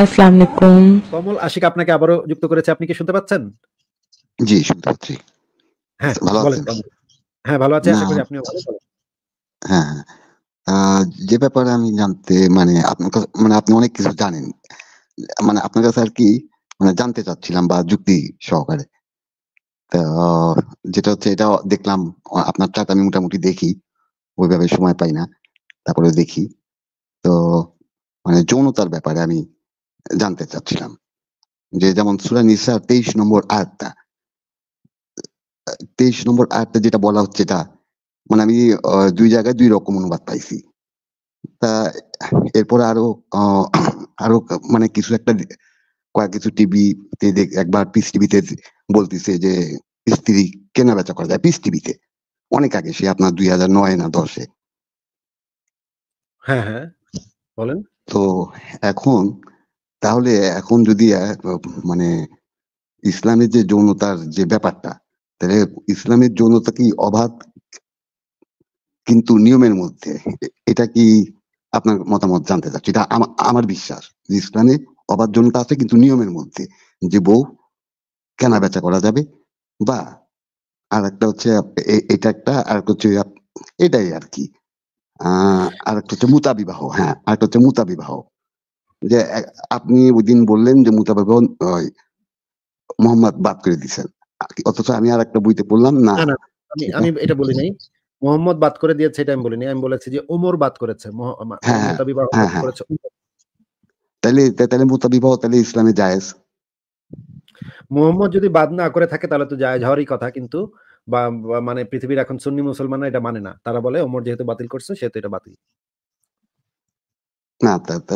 আসসালামু আলাইকুম কমল আশিক আপনাকে আবারো যুক্ত করেছে আপনি কি শুনতে পাচ্ছেন জি শুনতে পাচ্ছি হ্যাঁ ভালো হ্যাঁ, আছেন হ্যাঁ ভালো আশা করি আপনিও ভালো হ্যাঁ যে ব্যাপারে আমি জানতে মানে মানে আপনি অনেক কিছু জানেন মানে আপনার কাছে আর কি মানে জানতে চাচ্ছিলাম বা যুক্তি সহকারে তো যেটা হচ্ছে এটা দেখলাম আপনার চাট আমি মোটামুটি দেখি ওইভাবে সময় পাই না তারপরে দেখি তো মানে যৌনতার ব্যাপারে আমি জানতে চাচ্ছিলাম যে যেমন সুরা নিসা তেইশ নম্বর আয়াতটা তেইশ নম্বর আয়াতটা যেটা বলা হচ্ছে এটা মানে আমি দুই জায়গায় দুই রকম অনুবাদ পাইছি তা এরপরে আরো আরো মানে কিছু একটা কয়েক কিছু টিভিতে একবার পিস টিভিতে বলতেছে যে স্ত্রী কেনা বেচা করা যায় পিস টিভিতে অনেক আগে সে আপনার দুই হাজার নয় না দশে হ্যাঁ হ্যাঁ বলেন তো এখন তাহলে এখন যদি মানে ইসলামের যে যৌনতার যে ব্যাপারটা তাহলে ইসলামের যৌনতা কি অবাধ কিন্তু নিয়মের মধ্যে এটা কি আপনার মতামত জানতে চাচ্ছি এটা আমার বিশ্বাস ইসলামে অবাধ যৌনতা আছে কিন্তু নিয়মের মধ্যে যে বউ কেনা বেচা করা যাবে বা আর একটা হচ্ছে এটা একটা আর একটা হচ্ছে এটাই আর কি আহ আর একটা হচ্ছে মুতা বিবাহ হ্যাঁ আর একটা হচ্ছে মুতা বিবাহ যে আপনি ওই দিন বললেন যে মুতাবাবে মোহাম্মদ বাদ করে দিয়েছেন অথচ আমি আর একটা বইতে বললাম না আমি এটা বলি নাই মোহাম্মদ বাদ করে দিয়েছে এটা আমি বলিনি আমি বলেছি যে ওমর বাদ করেছে তাহলে তাহলে মুতাবিবাহ তাহলে ইসলামে জায়েজ মোহাম্মদ যদি বাদ না করে থাকে তাহলে তো জায়েজ হওয়ারই কথা কিন্তু বা মানে পৃথিবীর এখন সুন্নি মুসলমানরা এটা মানে না তারা বলে ওমর যেহেতু বাতিল করছে সেহেতু এটা বাতিল না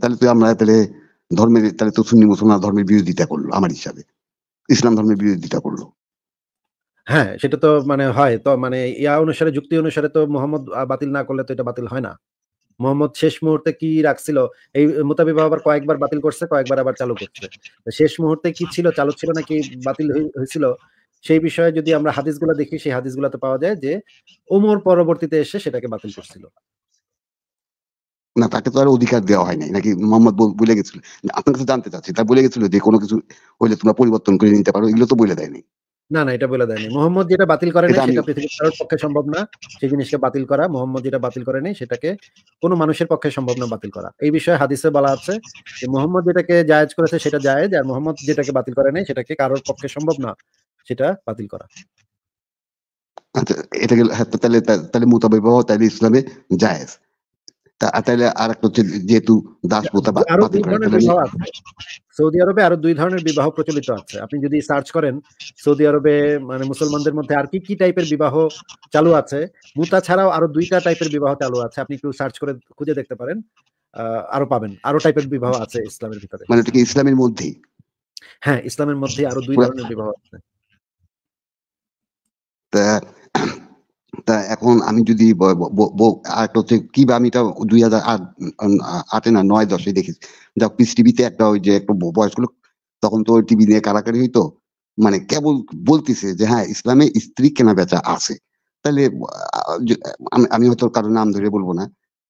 তাহলে তুই আমরা তাহলে ধর্মের তাহলে তো সুন্নি মুসলমান ধর্মের বিরোধিতা করলো আমার হিসাবে ইসলাম ধর্মের বিরোধিতা করলো হ্যাঁ সেটা তো মানে হয় তো মানে ইয়া অনুসারে যুক্তি অনুসারে তো মোহাম্মদ বাতিল না করলে তো এটা বাতিল হয় না মোহাম্মদ শেষ মুহূর্তে কি রাখছিল এই মোতাবিবাহ আবার কয়েকবার বাতিল করছে কয়েকবার আবার চালু করছে শেষ মুহূর্তে কি ছিল চালু ছিল নাকি বাতিল হয়েছিল সেই বিষয়ে যদি আমরা হাদিসগুলো দেখি সেই হাদিসগুলোতে পাওয়া যায় যে ওমর পরবর্তীতে এসে সেটাকে বাতিল করছিল না তাকে তো আর অধিকার দেওয়া হয় নাই নাকি মোহাম্মদ বলে গেছিল আপনার কাছে জানতে চাচ্ছি তা বলে গেছিল যে কোনো কিছু হইলে তোমরা পরিবর্তন করে নিতে পারো এগুলো তো বলে দেয়নি না না এটা বলে দেয়নি মোহাম্মদ যেটা বাতিল করে নাই সেটা পৃথিবীর কারোর পক্ষে সম্ভব না সেই জিনিসকে বাতিল করা মোহাম্মদ যেটা বাতিল করে নাই সেটাকে কোনো মানুষের পক্ষে সম্ভব না বাতিল করা এই বিষয়ে হাদিসে বলা আছে যে মোহাম্মদ যেটাকে জায়েজ করেছে সেটা জায়েজ আর মোহাম্মদ যেটাকে বাতিল করে নাই সেটাকে কারোর পক্ষে সম্ভব না সেটা বাতিল করা আচ্ছা এটাকে হ্যাঁ, তাহলে তাহলে মোতাবেক তাহলে ইসলামে জায়েজ তাহলে আর একটা হচ্ছে যেহেতু দাস প্রথা সৌদি আরবে আরো দুই ধরনের বিবাহ প্রচলিত আছে আপনি যদি সার্চ করেন সৌদি আরবে মানে মুসলমানদের মধ্যে আর কি কি টাইপের বিবাহ চালু আছে মুতা ছাড়াও আরো দুইটা টাইপের বিবাহ চালু আছে আপনি কেউ সার্চ করে খুঁজে দেখতে পারেন আরো পাবেন আরো টাইপের বিবাহ আছে ইসলামের ভিতরে মানে এটা ইসলামের মধ্যেই হ্যাঁ ইসলামের মধ্যে আরো দুই মানে ধরনের বিবাহ আছে তা এখন আমি যদি আট হচ্ছে কি আমি এটা দুই হাজার আট না নয় দশে দেখেছি যা পিস টিভিতে একটা ওই যে একটা বয়স্ক তখন তো ওই টিভি নিয়ে কারাকারি হইতো মানে কেবল বলতেছে যে হ্যাঁ ইসলামে স্ত্রী কেনা বেচা আছে তাহলে আমি হয়তো কারো নাম ধরে বলবো না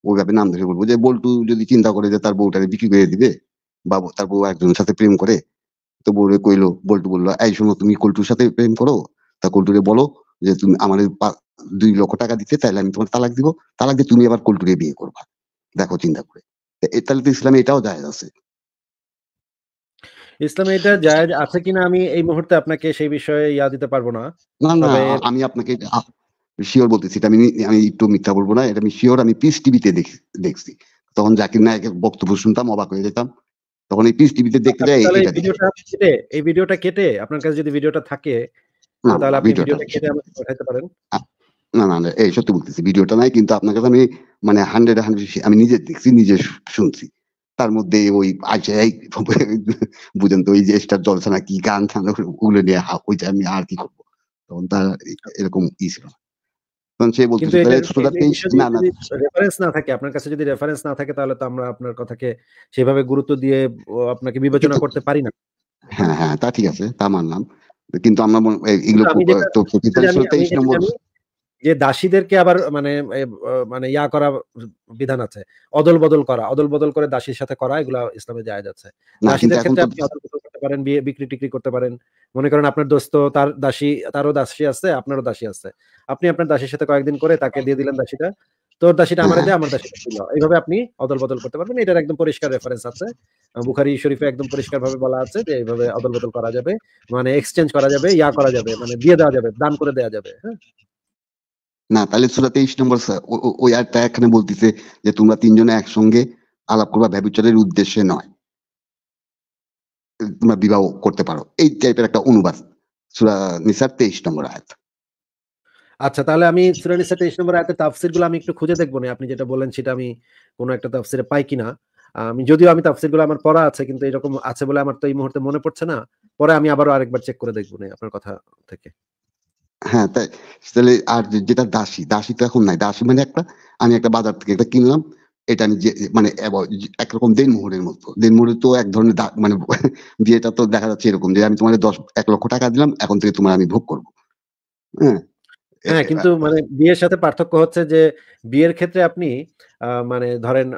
ওইভাবে নাম ধরে বলবো যে বল্টু যদি চিন্তা করে যে তার বউটাকে বিক্রি করে দিবে বা তার বউ একজনের সাথে প্রেম করে তো বউরে কইলো বল্টু বললো এই শোনো তুমি কল্টুর সাথে প্রেম করো তা কল্টুরে বলো যে তুমি আমাদের দুই লক্ষ টাকা দিতে তাহলে আমি তোমার তালাক দিব তালাক দিয়ে তুমি আবার কল্টুকে বিয়ে করবা দেখো চিন্তা করে তাহলে তো ইসলামে এটাও জায়েজ আছে ইসলামে এটা জায়েজ আছে কিনা আমি এই মুহূর্তে আপনাকে সেই বিষয়ে ইয়া দিতে পারবো না না আমি আপনাকে শিওর বলতেছি আমি আমি একটু মিথ্যা বলবো না এটা আমি শিওর আমি পিস টিভিতে দেখছি তখন জাকির নায়কের বক্তব্য শুনতাম অবাক হয়ে যেতাম তখন এই পিস টিভিতে দেখতে আচ্ছা, যাই এই ভিডিওটা কেটে আপনার কাছে যদি ভিডিওটা থাকে তাহলে আপনি ভিডিওটা কেটে আমাকে পাঠাতে পারেন না না না এই সত্যি বলতেছি ভিডিওটা নাই কিন্তু আপনার কাছে আমি মানে হান্ড্রেড হান্ড্রেড আমি নিজে দেখছি নিজে শুনছি তার মধ্যে ওই আছে বুঝেন তো ওই যে স্টার জলসা না কি গান টান ওগুলো নিয়ে ওই যে আমি আর কি করবো তখন তার এরকম ই ছিল না না রেফারেন্স না থাকে আপনার কাছে যদি রেফারেন্স না থাকে তাহলে তো আমরা আপনার কথাকে সেভাবে গুরুত্ব দিয়ে আপনাকে বিবেচনা করতে পারি না হ্যাঁ হ্যাঁ তা ঠিক আছে তা কিন্তু আমরা যে দাসীদেরকে আবার মানে মানে ইয়া করা বিধান আছে অদল বদল করা অদল বদল করে দাসীর সাথে করা এগুলা ইসলামে যায় যাচ্ছে দাসীদের ক্ষেত্রে আপনি অদল বদল করতে পারেন বিয়ে বিক্রি টিক্রি করতে পারেন মনে করেন আপনার দোস্ত তার দাসী তারও দাসী আছে আপনারও দাসী আছে আপনি আপনার দাসীর সাথে কয়েকদিন করে তাকে দিয়ে দিলেন দাসীটা তোর দাসীটা আমার আমার দাসী এইভাবে আপনি অদল বদল করতে পারবেন এটার একদম পরিষ্কার রেফারেন্স আছে বুখারি শরীফে একদম পরিষ্কার ভাবে বলা আছে যে এইভাবে অদল বদল করা যাবে মানে এক্সচেঞ্জ করা যাবে ইয়া করা যাবে মানে দিয়ে দেওয়া যাবে দান করে দেওয়া যাবে হ্যাঁ না তাহলে সুরা তেইশ নম্বর ওই আয়টা এখানে বলতেছে যে তোমরা তিনজনে একসঙ্গে আলাপ করবা ব্যবচারের উদ্দেশ্যে নয় তোমরা বিবাহ করতে পারো এই টাইপের একটা অনুবাদ সুরা নিসার তেইশ নম্বর আয়াত আচ্ছা তাহলে আমি সুরা নিসা তেইশ নম্বর আয়াতের তাফসির গুলো আমি একটু খুঁজে দেখবো না আপনি যেটা বলেন সেটা আমি কোনো একটা তাফসিরে পাই কিনা আমি যদিও আমি তাফসির গুলো আমার পড়া আছে কিন্তু এরকম আছে বলে আমার তো এই মুহূর্তে মনে পড়ছে না পরে আমি আবারও আরেকবার চেক করে দেখবো না আপনার কথা থেকে হ্যাঁ তাই তাহলে আর যেটা দাসী দাসী তো এখন নাই দাসী মানে একটা আমি একটা বাজার থেকে একটা কিনলাম এটা আমি যে মানে একরকম দেনমোহরের মতো মোহরে তো এক ধরনের মানে বিয়েটা তো দেখা যাচ্ছে এরকম যে আমি তোমার দশ এক লক্ষ টাকা দিলাম এখন থেকে তোমার আমি ভোগ করবো হ্যাঁ হ্যাঁ কিন্তু মানে বিয়ের সাথে পার্থক্য হচ্ছে যে বিয়ের ক্ষেত্রে আপনি মানে ধরেন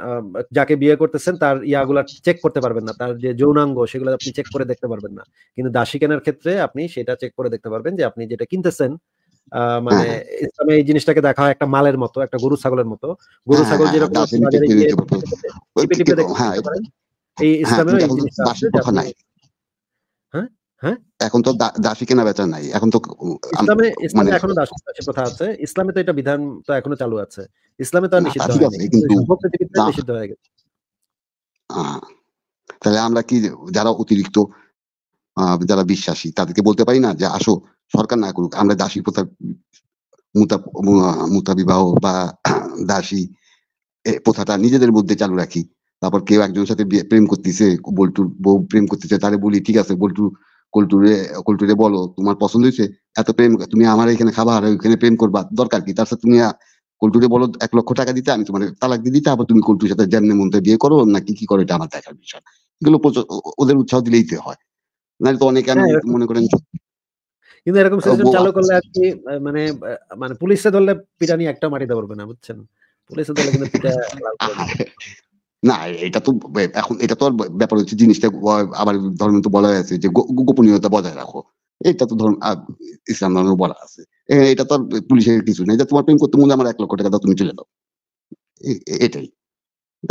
যাকে বিয়ে করতেছেন তার ইয়াগুলা চেক করতে পারবেন না তার যে যৌনাঙ্গ সেগুলো আপনি চেক করে দেখতে পারবেন না কিন্তু দাসী কেনার ক্ষেত্রে আপনি সেটা চেক করে দেখতে পারবেন যে আপনি যেটা কিনতেছেন মানে হ্যাঁ, হ্যাঁ। ইসলামে এই জিনিসটাকে দেখা হয় একটা মালের মতো একটা গরু ছাগলের মতো গরু হ্যাঁ, ছাগল যেরকম এই ইসলামের জিনিসটা হ্যাঁ? এখন তো দাসী কেনা বেচা নাই এখন তো ইসলামে মানে ইসলামে এখনো দাসী আছে ইসলামে তো এটা বিধান তো এখনো চালু আছে ইসলামে তো নিষিদ্ধ কিন্তু নিষিদ্ধ হয়ে গেছে তাহলে আমরা কি যারা অতিরিক্ত যারা বিশ্বাসী তাদেরকে বলতে পারি না যে আসো সরকার না করুক আমরা দাসী প্রথা মুতা বিবাহ বা দাসী প্রথাটা নিজেদের মধ্যে চালু রাখি তারপর কেউ একজনের সাথে প্রেম করতেছে বল্টু বউ প্রেম করতেছে তাহলে বলি ঠিক আছে বলটু কুলটুরে কুলটুরে বলো তোমার পছন্দ হয়েছে এত প্রেম তুমি আমার এখানে খাবার ওইখানে প্রেম করবা দরকার কি তার সাথে তুমি কুলটুরে বলো এক লক্ষ টাকা দিতে আমি তোমার তালাক দিয়ে দিতে আবার তুমি কুলটুর সাথে জানে মন্ত্রে বিয়ে করো নাকি কি করো এটা আমার দেখার বিষয় এগুলো ওদের উৎসাহ দিলেই তো হয় নাহলে তো অনেকে আমি হ্যাঁ, মনে করেন কিন্তু এরকম সিস্টেম চালু করলে আর কি মানে মানে পুলিশে ধরলে পিটানি একটা মাটিতে পারবে না বুঝছেন পুলিশে ধরলে কিন্তু পিটা না এটা তো এখন এটা তো ব্যাপার হচ্ছে জিনিসটা আবার ধর্ম তো বলা আছে যে গোপনীয়তা বজায় রাখো এটা তো ধর্ম ইসলাম ধর্মে বলা আছে এটা তো আর পুলিশের কিছু নেই তোমার প্রেম করতে মনে আমার এক লক্ষ টাকা দাও তুমি চলে দাও এটাই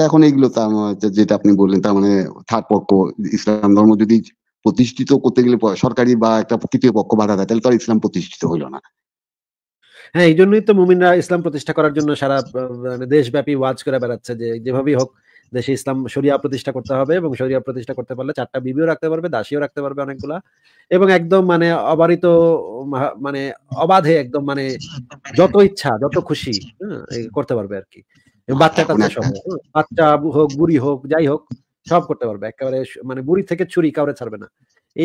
এখন এগুলো তো আমার যেটা আপনি বললেন তার মানে থার্ড পক্ষ ইসলাম ধর্ম যদি প্রতিষ্ঠিত করতে গেলে সরকারি বা একটা তৃতীয় পক্ষ বাধা দেয় তাহলে তো আর ইসলাম প্রতিষ্ঠিত হইলো না হ্যাঁ এই জন্যই তো মুমিনরা ইসলাম প্রতিষ্ঠা করার জন্য সারা মানে দেশব্যাপী ওয়াজ করে বেড়াচ্ছে যে যেভাবেই হোক দেশে ইসলাম শরিয়া প্রতিষ্ঠা করতে হবে এবং শরিয়া প্রতিষ্ঠা করতে পারলে চারটা বিবিও রাখতে পারবে দাসিও রাখতে পারবে অনেকগুলা এবং একদম মানে অবারিত মানে অবাধে একদম মানে যত ইচ্ছা যত খুশি হ্যাঁ, করতে পারবে আর কি আচ্ছা, বাচ্চা টাচ্চা সব হ্যাঁ, বাচ্চা হোক বুড়ি হোক যাই হোক সব করতে পারবে একেবারে মানে বুড়ি থেকে ছুরি কাউরে ছাড়বে না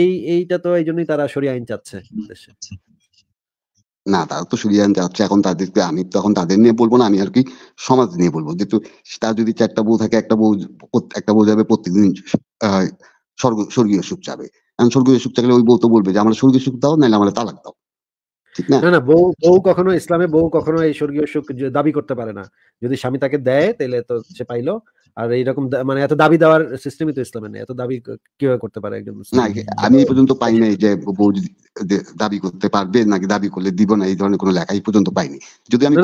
এই এইটা তো এই জন্যই তারা সরিয়ে আইন চাচ্ছে দেশে না তারা তো সরিয়ে আনতে চাচ্ছে এখন তাদেরকে আমি তো এখন তাদের নিয়ে বলবো না আমি আর কি সমাজ নিয়ে বলবো যেহেতু তার যদি চারটা বউ থাকে একটা বউ একটা বউ যাবে প্রত্যেকদিন স্বর্গ স্বর্গীয় সুখ চাবে এখন স্বর্গীয় সুখ থাকলে ওই বউ তো বলবে যে আমার স্বর্গীয় সুখ দাও নাহলে আমার তালাক দাও না না বউ বউ কখনো ইসলামে বউ কখনো এই স্বর্গীয় সুখ দাবি করতে পারে না যদি স্বামী তাকে দেয় তাহলে তো সে পাইলো আর এইরকম মানে এত দাবি দেওয়ার সিস্টেমই তো ইসলামে নেই এত দাবি কিভাবে করতে পারে একজন না আমি এই পর্যন্ত পাই নাই যে বউ দাবি করতে পারবে নাকি দাবি করলে দিব না এই ধরনের কোনো লেখা এই পর্যন্ত পাইনি যদি আমি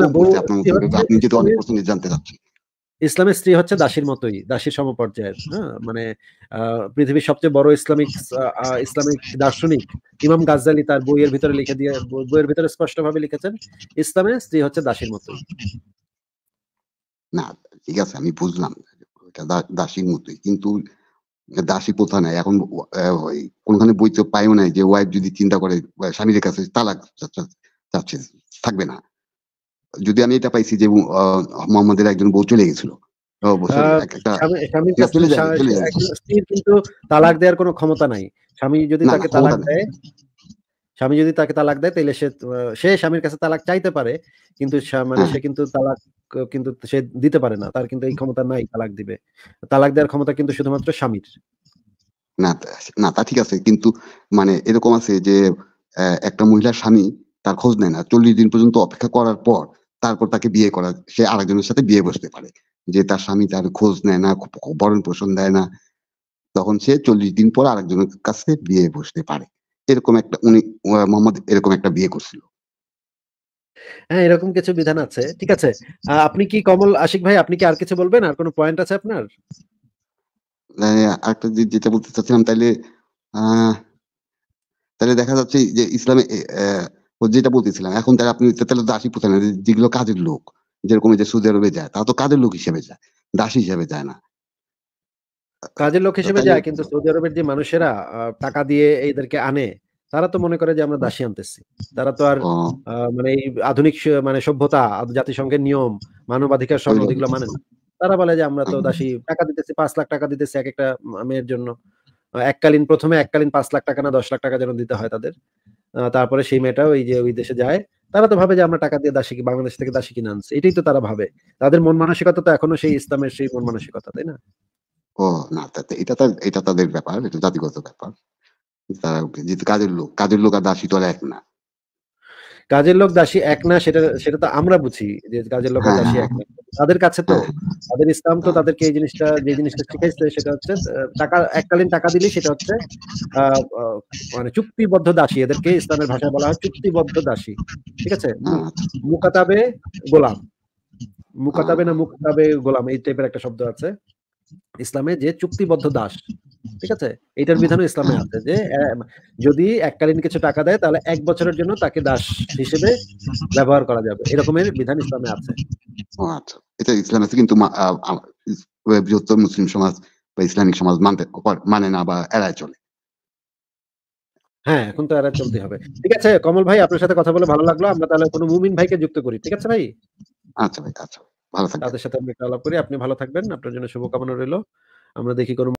আপনি যদি অনেক প্রশ্ন জানতে চাচ্ছি ইসলামের স্ত্রী হচ্ছে দাসীর মতোই দাসীর সমপর্যায়ের হ্যাঁ মানে পৃথিবীর সবচেয়ে বড় ইসলামিক ইসলামিক দার্শনিক ইমাম গাজ্জালি তার বইয়ের ভিতরে লিখে দিয়ে বইয়ের ভিতরে স্পষ্টভাবে লিখেছেন ইসলামের স্ত্রী হচ্ছে দাসীর মতোই না ঠিক আছে আমি বুঝলাম দাসীর মতোই কিন্তু দাসী প্রথা নাই এখন কোনখানে বইতে পাইও নাই যে ওয়াইফ যদি চিন্তা করে স্বামীর কাছে তালাক চাচ্ছে থাকবে না যদি আমি এটা পাইছি যে মোহাম্মদের একজন বউ চলে গেছিল কিন্তু তালাক দেওয়ার কোনো ক্ষমতা নাই স্বামী যদি তাকে তালাক দেয় স্বামী যদি তাকে তালাক দেয় তাহলে সে সে স্বামীর কাছে তালাক চাইতে পারে কিন্তু মানে হ্যাঁ। সে কিন্তু তালাক কিন্তু সে দিতে পারে না তার কিন্তু এই ক্ষমতা নাই তালাক দিবে তালাক দেওয়ার ক্ষমতা কিন্তু শুধুমাত্র স্বামীর না না তা ঠিক আছে কিন্তু মানে এরকম আছে যে একটা মহিলার স্বামী তার খোঁজ নেয় না চল্লিশ দিন পর্যন্ত অপেক্ষা করার পর তারপর তাকে বিয়ে করা সে আরেকজনের সাথে বিয়ে বসতে পারে যে তার স্বামী তার খোঁজ নেয় না ভরণ পোষণ দেয় না তখন সে চল্লিশ দিন পর আরেকজনের কাছে বিয়ে বসতে পারে এরকম একটা উনি মোহাম্মদ এরকম একটা বিয়ে করছিল হ্যাঁ এরকম কিছু বিধান আছে ঠিক আছে আপনি কি কমল আশিক ভাই আপনি কি আর কিছু বলবেন আর কোনো পয়েন্ট আছে আপনার হ্যাঁ, হ্যাঁ, আরেকটা যেটা বলতে চাচ্ছিলাম তাইলে তাহলে দেখা যাচ্ছে যে ইসলামে যেটা বলতেছিলাম এখন তারা আপনি তাহলে দাসী প্রথা যেগুলো কাজের লোক যেরকম যে সৌদি আরবে যায় তারা তো কাজের লোক হিসেবে যায় দাসী হিসেবে যায় না কাজের লোক হিসেবে যায় কিন্তু সৌদি আরবের যে মানুষেরা টাকা দিয়ে এদেরকে আনে তারা তো মনে করে যে আমরা দাসী আনতেছি তারা তো আর মানে এই আধুনিক মানে সভ্যতা জাতিসংঘের নিয়ম মানবাধিকার সব এগুলো মানে না তারা বলে যে আমরা তো দাসী টাকা দিতেছি পাঁচ লাখ টাকা দিতেছি এক একটা মেয়ের জন্য এককালীন প্রথমে এককালীন পাঁচ লাখ টাকা না দশ লাখ টাকা যেন দিতে হয় তাদের তারপরে সেই মেয়েটা ওই যে ওই দেশে যায় তারা তো ভাবে যে আমরা টাকা দিয়ে দাসী বাংলাদেশ থেকে দাসী কিনে আনছে এটাই তো তারা ভাবে তাদের মন মানসিকতা তো এখনো সেই ইসলামের সেই মন মানসিকতা তাই না ও না এটা তো এটা তাদের ব্যাপার এটা জাতিগত ব্যাপার তারা যেহেতু কাজের লোক কাজের লোক আর দাসী তো এক না কাজের লোক দাসী এক না সেটা সেটা তো আমরা বুঝি যে কাজের লোক হ্যাঁ, দাসী হ্যাঁ, এক না হ্যাঁ। তাদের কাছে তো তাদের ইসলাম তো তাদেরকে এই জিনিসটা যে জিনিসটা শিখাইছে সেটা হচ্ছে টাকা এককালীন টাকা দিলে সেটা হচ্ছে মানে চুক্তিবদ্ধ দাসী এদেরকে ইসলামের ভাষায় বলা হয় চুক্তিবদ্ধ দাসী ঠিক আছে মুকাতাবে গোলাম মুকাতাবে না মুকাতাবে গোলাম এই টাইপের একটা শব্দ আছে ইসলামে যে চুক্তিবদ্ধ দাস ঠিক আছে এটার বিধান ইসলামে আছে যে যদি এককালীন কিছু টাকা দেয় তাহলে এক বছরের জন্য তাকে দাস হিসেবে ব্যবহার করা যাবে এরকমের বিধান ইসলামে আছে আচ্ছা। এটা ইসলাম আছে কিন্তু বৃহত্তর মুসলিম সমাজ বা ইসলামিক সমাজ মানতে মানে না বা এড়ায় চলে হ্যাঁ এখন তো এরা চলতে হবে ঠিক আছে কমল ভাই আপনার সাথে কথা বলে ভালো লাগলো আমরা তাহলে কোনো মুমিন ভাইকে যুক্ত করি ঠিক আছে ভাই আচ্ছা ভাই আচ্ছা ভালো থাকবেন তাদের সাথে আমরা আলাপ করি আপনি ভালো থাকবেন আপনার জন্য শুভকামনা রইল আমরা দেখি কোনো